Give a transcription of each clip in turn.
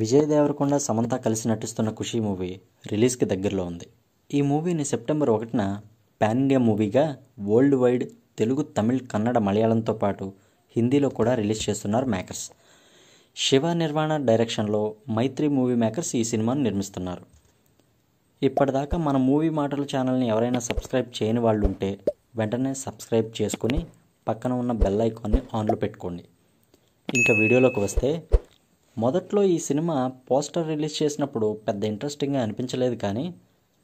విజయ్ దేవరకొండ సమంత కలిసి నటిస్తున్న ఖుషీ మూవీ రిలీజ్కి దగ్గరలో ఉంది ఈ మూవీని సెప్టెంబర్ ఒకటిన పాన్ ఇండియా మూవీగా వరల్డ్ వైడ్ తెలుగు తమిళ్ కన్నడ మలయాళంతో పాటు హిందీలో కూడా రిలీజ్ చేస్తున్నారు మేకర్స్ శివ నిర్వాణ డైరెక్షన్లో మైత్రి మూవీ మేకర్స్ ఈ సినిమాను నిర్మిస్తున్నారు ఇప్పటిదాకా మన మూవీ మాటల ఛానల్ని ఎవరైనా సబ్స్క్రైబ్ చేయని వాళ్ళు ఉంటే వెంటనే సబ్స్క్రైబ్ చేసుకుని పక్కన ఉన్న బెల్ ఐకాన్ని ఆన్లో పెట్టుకోండి ఇంకా వీడియోలోకి వస్తే మొదట్లో ఈ సినిమా పోస్టర్ రిలీజ్ చేసినప్పుడు పెద్ద ఇంట్రెస్టింగ్గా అనిపించలేదు కానీ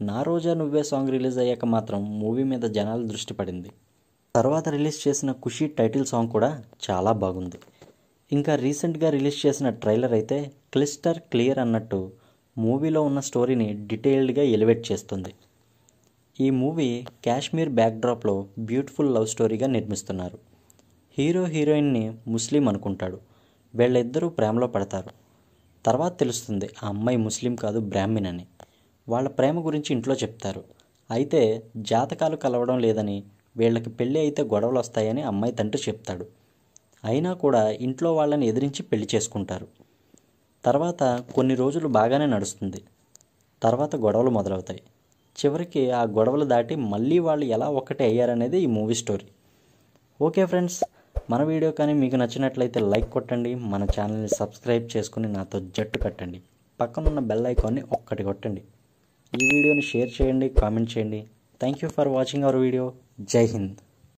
నా రోజా నువ్వే సాంగ్ రిలీజ్ అయ్యాక మాత్రం మూవీ మీద జనాల దృష్టి పడింది తర్వాత రిలీజ్ చేసిన ఖుషి టైటిల్ సాంగ్ కూడా చాలా బాగుంది ఇంకా రీసెంట్గా రిలీజ్ చేసిన ట్రైలర్ అయితే క్లిస్టర్ క్లియర్ అన్నట్టు మూవీలో ఉన్న స్టోరీని డీటెయిల్డ్గా ఎలివేట్ చేస్తుంది ఈ మూవీ కాశ్మీర్ బ్యాక్డ్రాప్లో బ్యూటిఫుల్ లవ్ స్టోరీగా నిర్మిస్తున్నారు హీరో హీరోయిన్ని ముస్లిం అనుకుంటాడు వీళ్ళిద్దరూ ప్రేమలో పడతారు తర్వాత తెలుస్తుంది ఆ అమ్మాయి ముస్లిం కాదు బ్రాహ్మిన్ అని వాళ్ళ ప్రేమ గురించి ఇంట్లో చెప్తారు అయితే జాతకాలు కలవడం లేదని వీళ్ళకి పెళ్ళి అయితే గొడవలు వస్తాయని అమ్మాయి తండ్రి చెప్తాడు అయినా కూడా ఇంట్లో వాళ్ళని ఎదిరించి పెళ్లి చేసుకుంటారు తర్వాత కొన్ని రోజులు బాగానే నడుస్తుంది తర్వాత గొడవలు మొదలవుతాయి చివరికి ఆ గొడవలు దాటి మళ్ళీ వాళ్ళు ఎలా ఒక్కటే అయ్యారనేది ఈ మూవీ స్టోరీ ఓకే ఫ్రెండ్స్ మన వీడియో కానీ మీకు నచ్చినట్లయితే లైక్ కొట్టండి మన ఛానల్ని సబ్స్క్రైబ్ చేసుకుని నాతో జట్టు కట్టండి పక్కనున్న బెల్ ఐకాన్ని ఒక్కటి కొట్టండి ఈ వీడియోని షేర్ చేయండి కామెంట్ చేయండి thank you for watching our video Jai Hind